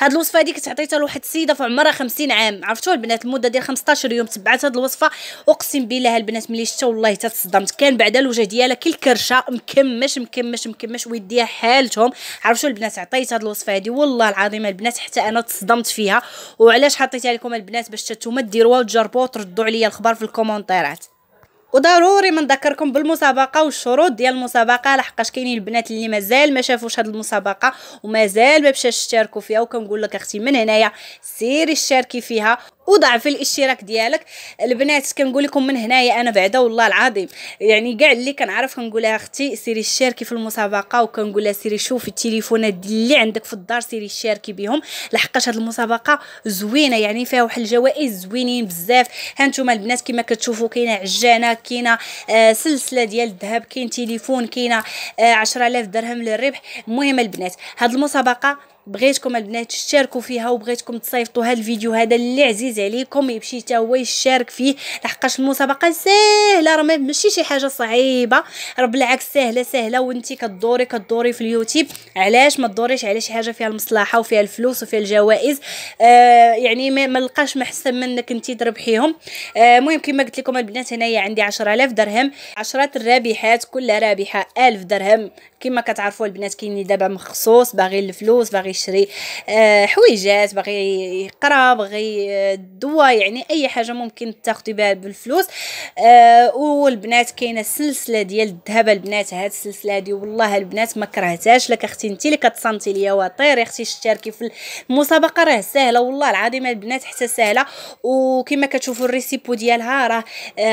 هاد الوصفه هادي كنت عطيتها لواحد السيده في عمرها 50 عام عرفتوا البنات المده ديال 15 يوم تبعات هاد الوصفه اقسم بالله البنات ملي شتا والله تصدمت كان بعدا الوجه ديالها كل كرشه مكمش مكمش مكمش ويديها حالتهم عرفتوا البنات عطيت هاد الوصفه هادي والله العظيم البنات حتى انا تصدمت فيها وعلاش حطيتها لكم البنات باش نتوما ديروها وتجربوها وتردوا عليا الخبر في الكومونتيرات وضروري ما نذكركم بالمسابقه والشروط ديال المسابقه لحقاش كاينين البنات اللي مازال ما شافوش هاد المسابقه ومازال ما مشاش اشتركوا فيها وكنقول لك اختي من هنايا سيري شاركي فيها وضع في الاشتراك ديالك البنات كنقول لكم من هنايا انا بعدا والله العظيم يعني كاع اللي كنعرف كنقولها اختي سيري شاركي في المسابقه وكنقول لها سيري شوفي التليفونات اللي عندك في الدار سيري شاركي بهم لحقاش هاد المسابقه زوينه يعني فيها واحد الجوائز زوينين بزاف هانتوما البنات كما كتشوفوا كاينه عجانه كاينه آه سلسله ديال الذهب كاين تليفون كاينه آه 10000 درهم للربح المهم البنات هاد المسابقه بغيتكم البنات تشاركوا فيها وبغيتكم تصيفطوا هذا الفيديو هذا اللي عزيز عليكم يمشي حتى هو يشارك فيه لحقاش المسابقه سهله راه ماشي شي حاجه صعيبه راه بالعكس سهله سهله وانت كدوري كدوري في اليوتيوب علاش ما تدوريش على شي حاجه فيها المصلحه وفيها الفلوس وفيها الجوائز آه يعني ما لقاش محسن منك انت تربحيهم آه، المهم آه كما قلت لكم البنات هنايا عندي 10000 درهم 10 الرابحات كل رابحه 1000 درهم كما كتعرفوا البنات كاين دابا مخصوص باغي الفلوس باغي يشري آه، حويجات باغي يقرا باغي آه، دوا يعني اي حاجه ممكن تاخدي بها بالفلوس آه، والبنات كاينه السلسله ديال الذهب البنات هاد السلسله هادي والله البنات ما كرهتهاش لك اختي انت اللي كتصنتي ليا وطيري اختي اشتركي في المسابقه راه سهله والله العظيم البنات حتى سهله وكما كتشوفوا الريسيبو ديالها راه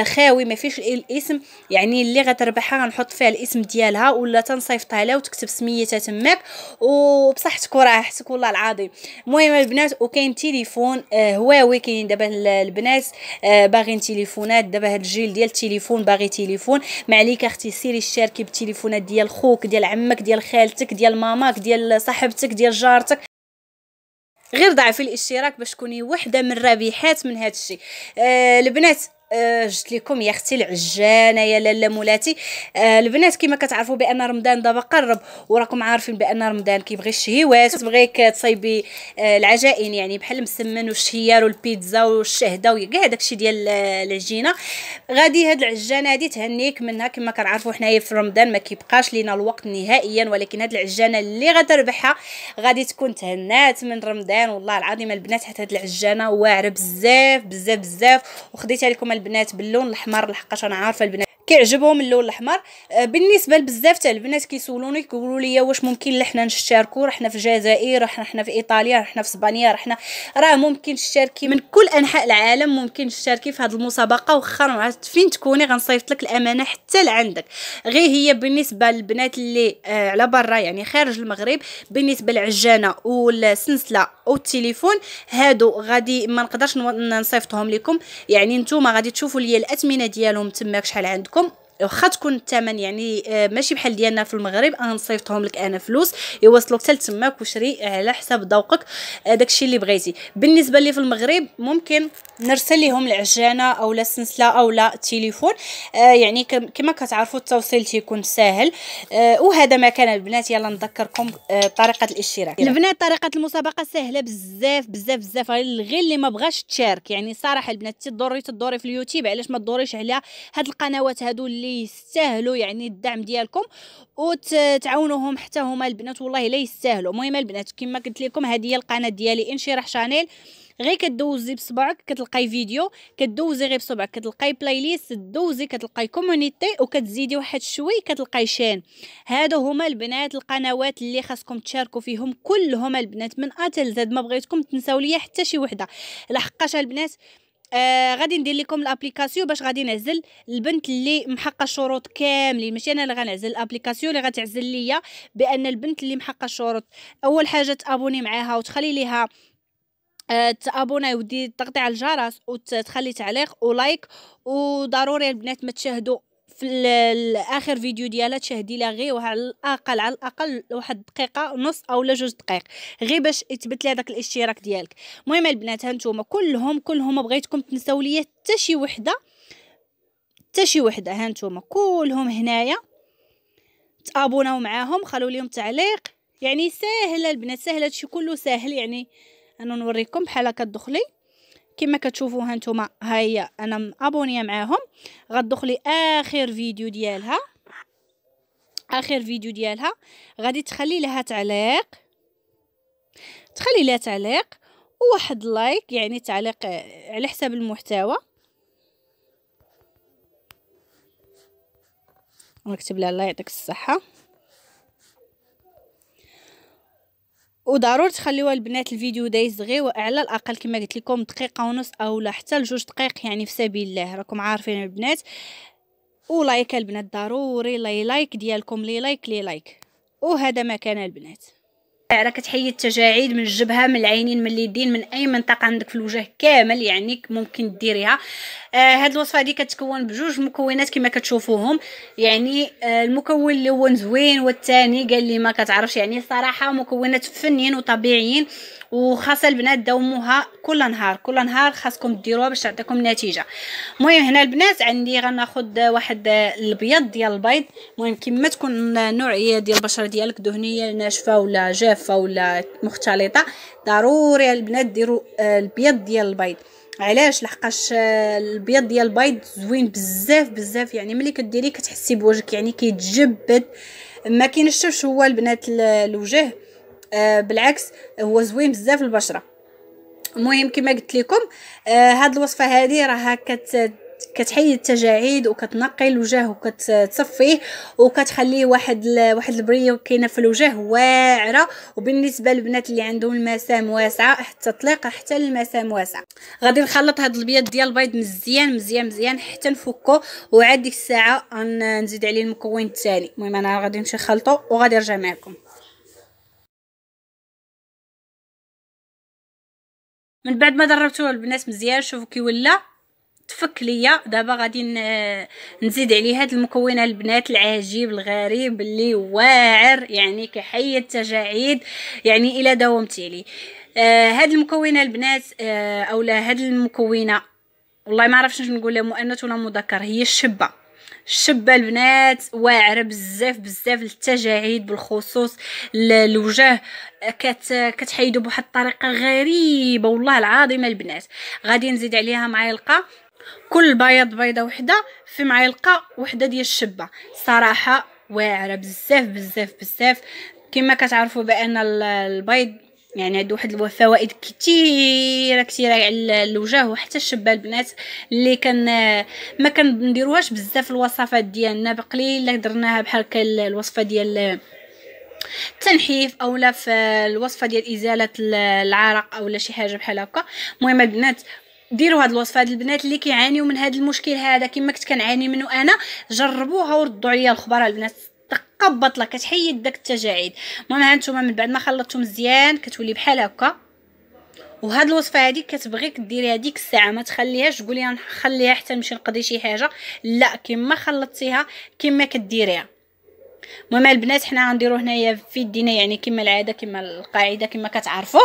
خاوي ما فيش الاسم يعني اللي غتربحها غنحط فيها الاسم ديالها ولا تنصيفطها لها وتكتب سميتها تماك وبصحتك وراه راه حسك والله العظيم المهم البنات وكاين تليفون آه هواوي كاين دابا البنات آه باغيين تليفونات دابا هاد الجيل ديال التليفون باغي تليفون ما عليك اختي سيري شاركي بالتليفونات ديال خوك ديال عمك ديال خالتك ديال ماماك ديال صاحبتك ديال جارتك غير ضعفي الاشتراك باش تكوني وحده من الرابحات من هذا الشيء آه البنات آه، جبت لكم يا اختي العجانه يا لاله مولاتي آه، البنات كما كتعرفوا بان رمضان دابا قرب وراكم عارفين بان رمضان كيبغي الشهيوات تبغيك تصايبي آه، العجائن يعني بحال المسمن والشهيار والبيتزا والشهده وكاع داكشي ديال العجينه غادي هاد العجانه هادي تهنيك منها كما كنعرفوا حنايا في رمضان ما كيبقاش لينا الوقت نهائيا ولكن هاد العجانه اللي غتربحها غادي تكون تهنات من رمضان والله العظيم البنات حتى هاد العجانه واعره بزاف بزاف بزاف وخديتها لكم البنات باللون الاحمر لحقاش انا عارفه البنات كيعجبهم اللون الاحمر آه، بالنسبه لبزاف تاع البنات كيسولوني كيقولوا لي واش ممكن لحنا حنا نشاركوا رحنا في الجزائر رحنا حنا في ايطاليا رحنا في اسبانيا رحنا راه ممكن تشاركي من كل انحاء العالم ممكن تشاركي في هذه المسابقه واخا ما فين تكوني غنصيفط لك الامانه حتى لعندك غير هي بالنسبه للبنات اللي آه على برا يعني خارج المغرب بالنسبه للعجانه والسلسله والتليفون هادو غادي ما نقدرش نصيفطهم لكم يعني نتوما غادي تشوفوا لي الاثمنه ديالهم تماك شحال عندكم 그럼 واخا تكون الثمن يعني آه، ماشي بحال ديالنا في المغرب غنصيفطهم لك انا فلوس يوصلوك حتى لتماك وشري على حساب ذوقك آه، داكشي اللي بغيتي بالنسبه لي في المغرب ممكن نرسل لهم العجانه او لا السنسله او لا التليفون آه، يعني كما كتعرفوا التوصيل تيكون ساهل وهذا ما كان البنات يلا نذكركم طريقه الاشتراك البنات طريقه المسابقه سهله بزاف بزاف بزاف غير اللي ما بغاش تشارك يعني صراحه البنات تضري تضري في اليوتيوب علاش ما تدوريش على هاد القنوات هادو اللي يستاهلوا يعني الدعم ديالكم وتعاونوهم حتى هما البنات والله لا يستاهلوا المهم البنات كما قلت لكم هذه هي القناه ديالي انشراح شانيل غير كدوزي بصبعك كتلقاي فيديو كدوزي غير بصبعك كتلقاي بلاي ليست دوزي كتلقاي كومونيتي وكتزيدي واحد شوي كتلقاي شين هادو هما البنات القنوات اللي خاصكم تشاركوا فيهم كلهم البنات من اتل زاد ما بغيتكم تنساو ليا حتى شي وحده لحقاش البنات آه غادي ندير لكم الابليكاسيون باش غادي نعزل البنت اللي محقه الشروط كاملين ماشي انا اللي غنعزل الابليكاسيون اللي غتعزل ليا بان البنت اللي محقه الشروط اول حاجه تابوني معاها وتخلي ليها آه تابونا ودي تضغطي على الجرس وتخلي تعليق ولايك وضروري البنات ما تشاهدوا في الاخر فيديو ديالها تشاهدي لها غير على الاقل على الاقل واحد دقيقه نص اولا جوج دقائق غير باش يثبت لها داك الاشتراك ديالك المهم البنات هانتوما كلهم كلهم بغيتكم تنساو ليا حتى شي وحده حتى شي وحده هانتوما كلهم هنايا تابوناو معاهم خلو ليهم تعليق يعني ساهله البنات ساهله هادشي كله ساهل يعني انا نوريكم بحال هكا تدخلي كما ها نتوما ها هي انا مابونيه معاهم غدخلي اخر فيديو ديالها اخر فيديو ديالها غادي تخلي لها تعليق تخلي لها تعليق وواحد لايك يعني تعليق على حساب المحتوى ونكتب لها الله يعطيك الصحه وضروري تخليوها البنات الفيديو دايز يصغي وعلى الاقل كما قلت لكم دقيقه ونص اولا حتى لجوج دقائق يعني في سبيل الله راكم عارفين البنات ولايك البنات ضروري لي لايك ديالكم لي لايك لي لايك وهذا ما كان البنات راه كتحيد التجاعيد من الجبهه من العينين من اليدين من اي منطقه عندك في الوجه كامل يعني ممكن ديريها آه هاد الوصفه هذه كتكون بجوج مكونات كما كتشوفوهم يعني آه المكون الاول زوين والثاني قال لي ما كتعرفش يعني صراحه مكونات فنيين وطبيعيين وخاصه البنات داوموها كل نهار كل نهار خاصكم ديروها باش تعطيكم نتيجه المهم هنا البنات عندي غناخد واحد الابيض ديال البيض المهم كما تكون النوعيه ديال البشره ديالك دهنيه ناشفه ولا جافه ولا مختلطه ضروري البنات ديروا آه، الابيض ديال البيض علاش لحقاش آه، البيض ديال البيض زوين بزاف بزاف يعني ملي كديريه كتحسي بوجهك يعني كيتجبد ما كينشفش هو البنات الوجه آه، بالعكس هو زوين بزاف البشره المهم كما قلت لكم آه، هاد الوصفه هذه راها كت كتحيد التجاعيد وكتنقي الوجه وكتصفيه وكتخليه واحد ال... واحد البريه كاينه في الوجه واعره وبالنسبه للبنات اللي عندهم المسام واسعه حتى طليقه حتى المسام واسعه غادي نخلط هذا البيض ديال البيض مزيان مزيان مزيان حتى نفكو وعاد ديك الساعه نزيد عليه المكون الثاني المهم انا غادي نمشي نخلطو وغادي نرجع معكم من بعد ما دربته البنات مزيان شوفوا كي ولا تفك ليا دابا غادي نزيد عليه هاد المكونه البنات العجيب الغريب اللي واعر يعني كحي التجاعيد يعني الى داومت لي آه هاد المكونه البنات آه اولا هاد المكونه والله ما عرفتش نقول لها مؤنث ولا مذكر هي الشبه شابه البنات واعره بزاف بزاف للتجاعيد بالخصوص الوجه كت كتحيدوا بواحد الطريقه غريبه والله العظيم البنات غادي نزيد عليها معلقه كل بياض بيضه وحده في معلقه وحده ديال الشبه صراحه واعره بزاف بزاف بزاف كما كتعرفوا بان البيض يعني عندو واحد الفوائد كثيره كثيره على الوجه وحتى الشبال البنات اللي كان ما كنديروهاش بزاف الوصفات ديالنا بقليل درناها بحال الوصفه ديال التنحيف اولا في الوصفه ديال ازاله العرق اولا شي حاجه بحال هكا المهم البنات ديروا هاد الوصفه هاد البنات اللي كيعانيو من هاد المشكل هذا كما كنت كنعاني منه انا جربوها وردوا عليا الخبر البنات كتقبط بطله كتحيد داك التجاعيد المهم هانتوما من بعد ما خلطتو مزيان كتولي بحال هكا وهاد الوصفه هادي كتبغيك ديريها ديك الساعه ما تخليهاش تقولي نخليها حتى نمشي نقضي شي حاجه لا كما خلطتيها كما كديريها المهم البنات حنا غنديرو هنايا في يدينا يعني كما العاده كما القاعده كما كتعرفوا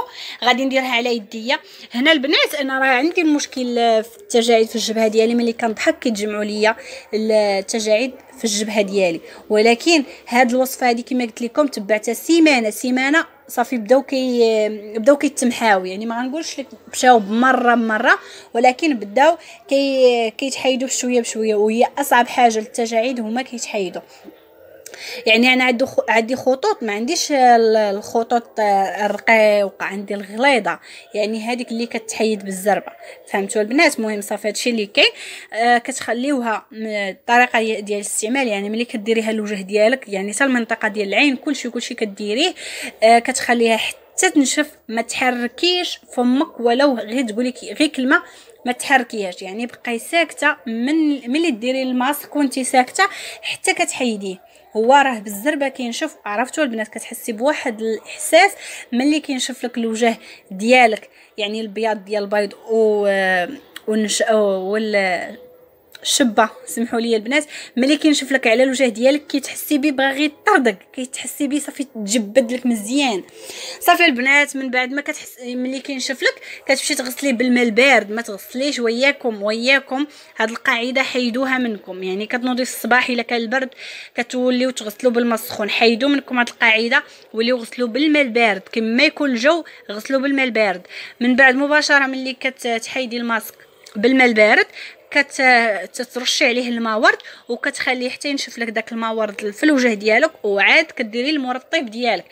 غادي نديرها على يديا هنا البنات انا راه عندي المشكل في التجاعيد في الجبهه ديالي ملي كنضحك كيتجمعوا ليا التجاعيد في الجبهه ديالي ولكن هاد الوصفه هادي كما قلت لكم تبعتها سيمانه سيمانه صافي بداو كي بداو كيتمحاو يعني ما غنقولش لك مشاو بمره بمره ولكن بداو كي كيتحيدوا بشويه بشويه وهي اصعب حاجه للتجاعيد هما كيتحيدوا يعني انا عندي خطوط ما عنديش الخطوط الرقيقه آه، عندي الغليظه يعني هذيك اللي كتحيد بالزربه فهمتوا البنات مهم صافي هادشي اللي كاين آه، كتخليوها الطريقه ديال الاستعمال يعني ملي كديريها الوجه ديالك يعني حتى المنطقه ديال العين كلشي كلشي كديريه آه، كتخليها حتى تنشف ما تحركيش فمك ولو غير تقولي غير كلمه ما تحركيهاش يعني بقاي ساكته من ملي ديري الماسك وانت ساكته حتى كتحيديه هو راه بالزربه كينشف عرفتوا البنات كتحسي بواحد الاحساس ملي كينشف لك الوجه ديالك يعني البياض ديال البيض و آه، ونش آه، وال شبه سمحوا لي البنات ملي كينشوف لك على الوجه ديالك كتحسي بيه بغا غير طردك كتحسي بيه صافي تجبد لك مزيان صافي البنات من بعد ما كتحس ملي كينشف لك كتمشي تغسليه بالماء البارد ما تغسليش وياكم وياكم هاد القاعده حيدوها منكم يعني كتنوضي في الصباح الا كان البرد كتوليو تغسلو بالماء السخون حيدو منكم هاد القاعده وليو غسلو بالماء البارد كما يكون الجو غسلو بالماء البارد من بعد مباشره ملي كتحيدي الماسك بالماء البارد كترشي عليه الماء ورد وكتخليه حتى ينشف لك داك الماء ورد في الوجه ديالك وعاد كديري المرطب ديالك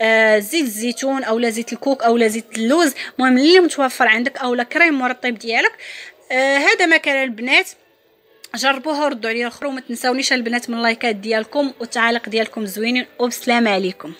آه زيت الزيتون اولا زيت الكوك اولا زيت اللوز المهم اللي متوفر عندك اولا كريم مرطب ديالك آه هذا مكان البنات جربوها وردوا عليا الاخر وما تنساونيش البنات من اللايكات ديالكم والتعاليق ديالكم زوينين وبسلامه عليكم